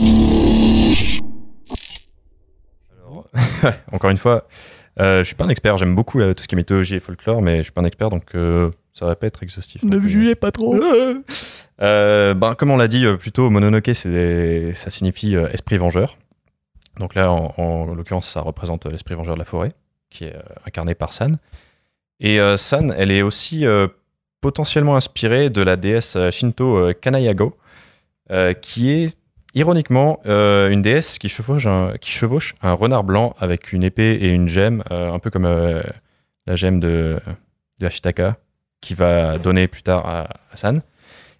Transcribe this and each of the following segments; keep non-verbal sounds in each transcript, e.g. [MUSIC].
[LAUGHS] encore une fois, euh, je suis pas un expert, j'aime beaucoup euh, tout ce qui est mythologie et folklore, mais je suis pas un expert, donc euh, ça va pas être exhaustif. Ne me jugez pas trop. [LAUGHS] ben, comme on l'a dit plutôt Mononoke, ça signifie esprit vengeur. Donc là, en l'occurrence, ça représente l'esprit vengeur de la forêt, qui est incarné par San. Et San, elle est aussi potentiellement inspirée de la déesse shinto Kanayago, qui est Ironiquement, euh, une déesse qui chevauche, un, qui chevauche un renard blanc avec une épée et une gemme, euh, un peu comme euh, la gemme de, Ashitaka, qui va donner plus tard à, San.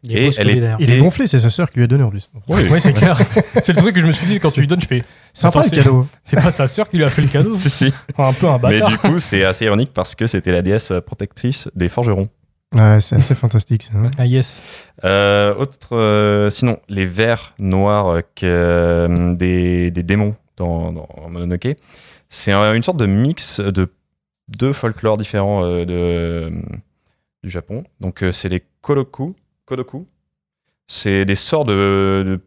Il est, il gonflé, c'est sa sœur qui lui a donné en plus. Oui. c'est clair. [LAUGHS] C'est le truc que je me suis dit quand tu lui donnes, je fais. Sympa cadeau. C'est pas sa sœur qui lui a fait le cadeau. [LAUGHS] Si, un peu un Mais du coup, c'est assez ironique parce que c'était la déesse protectrice des forgerons c'est assez fantastique Ah yes. Euh, autre, euh, sinon, les vers noirs euh, que, des, démons dans, dans Mononoke, c'est une sorte de mix de deux folklore différents de, du Japon. Donc c'est les Kodoku, c'est des sorts de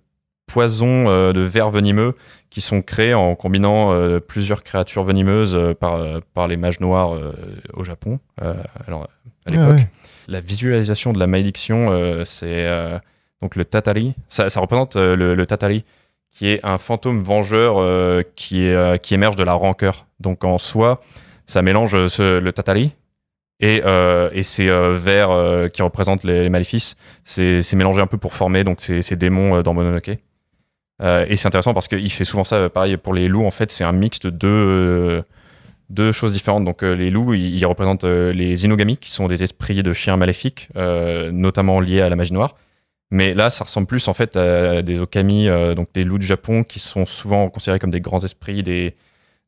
poisons euh, de vers venimeux qui sont créés en combinant euh, plusieurs créatures venimeuses euh, par, par les mages noirs au Japon. à ah l'époque, la visualisation de la malédiction, c'est donc le tatari. Ça, représente le, tatari, qui est un fantôme vengeur qui, qui émerge de la rancœur. Donc, en soi, ça mélange le tatari, et, et, ces vers qui représentent les, maléfices, c'est mélangé un peu pour former donc ces, ces démons dans Mononoke. Euh, et c'est intéressant parce qu'il fait souvent ça, euh, pareil pour les loups, en fait, c'est un mix de deux, euh, choses différentes. Donc les loups, ils, représentent les inogamiques qui sont des esprits de chiens maléfiques, notamment liés à la magie noire. Mais là, ça ressemble plus en fait à des okami, donc des loups du Japon, qui sont souvent considérés comme des grands esprits, des,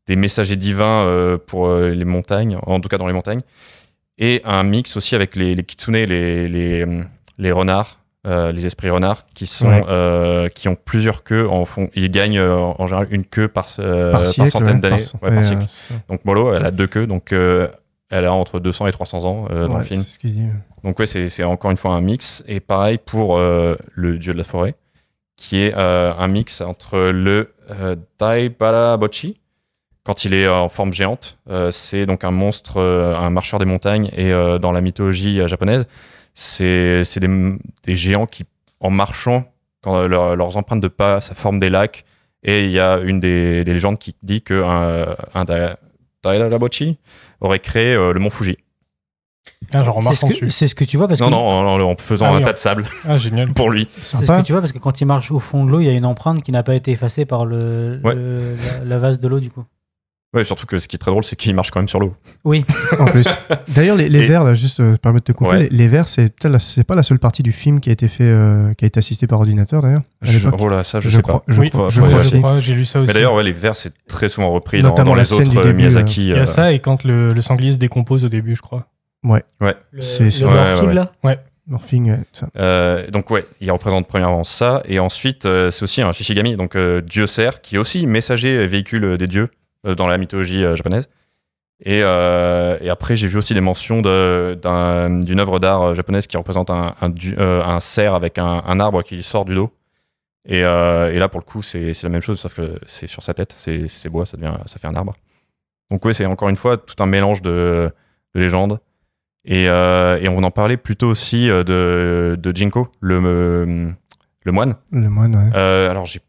des messagers divins pour les montagnes, en tout cas dans les montagnes et un mix aussi avec les, kitsune, les, les renards, euh, les esprits renards, qui sont euh, qui ont plusieurs queues. En ils gagnent euh, en général une queue par, centaine d'années. donc Molo, elle a deux queues, donc elle a entre 200 et 300 ans dans le film. Donc ouais, c'est encore une fois un mix. Et pareil pour le dieu de la forêt, qui est un mix entre le Daibara Bochi. Quand il est en forme géante, c'est donc un monstre, un marcheur des montagnes, et dans la mythologie japonaise, c'est des, géants qui, en marchant, quand leurs empreintes de pas, ça forme des lacs. Et il y a une des, légendes qui dit que euh, un, un aurait créé euh, le mont Fuji. Ah, c'est ce, que tu vois non, non, en faisant ah un tas de sable. Ah, génial. [LAUGHS] pour lui. C'est ce que tu vois parce que quand il marche au fond de l'eau, il y a une empreinte qui n'a pas été effacée par le, la, la, vase de l'eau du coup. Oui, surtout que ce qui est très drôle, c'est qu'il marche quand même sur l'eau. Oui, [LAUGHS] en plus. D'ailleurs, les, les vers, là, juste euh, permettre de te couper, les, vers, c'est c'est pas la seule partie du film qui a été fait, euh, qui a été assistée par ordinateur d'ailleurs. Je, oh ça, je, sais crois, pas. Je, oui, crois, je crois, j'ai lu ça aussi. Mais d'ailleurs, les vers, c'est très souvent repris Notamment dans, les autres euh, Miyazaki. Il y a euh. ça et quand le, sanglier se décompose au début, je crois. Ouais. Ouais. C'est le, Morphing, là. Ouais. Morphing, ça. donc ouais, il représente premièrement ça, et ensuite c'est aussi un Shishigami, donc dieu sert qui est aussi messager véhicule des dieux. Euh, dans la mythologie euh, japonaise. Euh, et, après, j'ai vu aussi des mentions d'une œuvre d'art japonaise qui représente un, un, cerf avec un, arbre qui sort du dos. Et, là, pour le coup, c'est la même chose, sauf que c'est sur sa tête, c'est bois, ça, devient, ça fait un arbre. Donc oui, c'est encore une fois tout un mélange de, légendes. Et, on en parlait plutôt aussi de, Jinko, le, le moine. Le moine, ouais. alors j'ai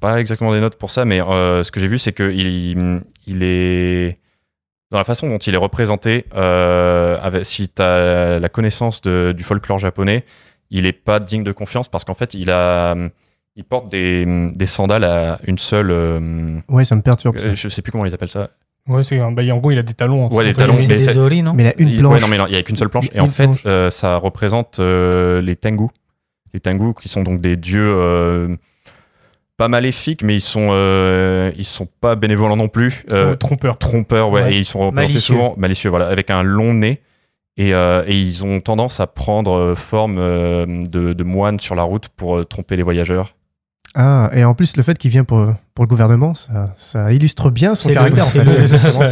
pas exactement des notes pour ça, mais euh, ce que j'ai vu, c'est que il est. Dans la façon dont il est représenté, euh, avec, si tu as la connaissance de, du folklore japonais, il n'est pas digne de confiance parce qu'en fait, il a. Il porte des, des sandales à une seule. Euh, ouais, ça me perturbe. Je sais plus comment ils appellent ça. Ouais, c'est bah, en gros, il a des talons. En ouais, des talons. Mais, Mais il a une planche. Ouais, non, mais il n'y a qu'une seule planche. et en fait, ça représente les tengu. Les tengu qui sont donc des dieux pas maléfiques, mais ils sont, euh, ils sont pas bénévoles non plus. Euh, trompeurs. Trompeurs, ouais, Et ils sont souvent malicieux, voilà, avec un long nez. Et, euh, ils ont tendance à prendre forme de, de moines sur la route pour tromper les voyageurs. Ah, et en plus, le fait qu'il vient pour, pour le gouvernement, ça, ça illustre bien son caractère. C'est en fait.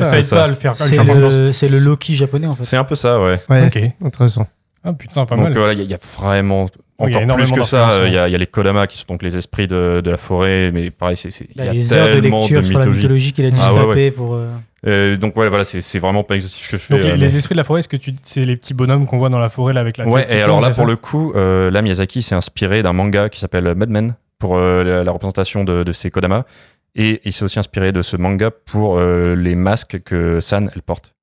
ça, aide pas à le faire. C'est le, Loki japonais, en fait. C'est un peu ça, ouais. Ok, intéressant. Ah putain, pas mal. Donc voilà, il y, a vraiment encore plus que ça, euh, il y, a les Kodama qui sont donc les esprits de, la forêt, mais pareil, c'est il bah, y a de lecture mythologie qu'il a dû ah, se taper pour. Euh, euh, donc voilà, c'est vraiment pas exhaustif que je fais. Donc, les, esprits de la forêt, ce que tu c'est les petits bonhommes qu'on voit dans la forêt là avec la Ouais, et alors là pour le coup, euh, là Miyazaki s'est inspiré d'un manga qui s'appelle Mad Men pour la, représentation de, de ces Kodama, et il s'est aussi inspiré de ce manga pour les masques que San elle porte.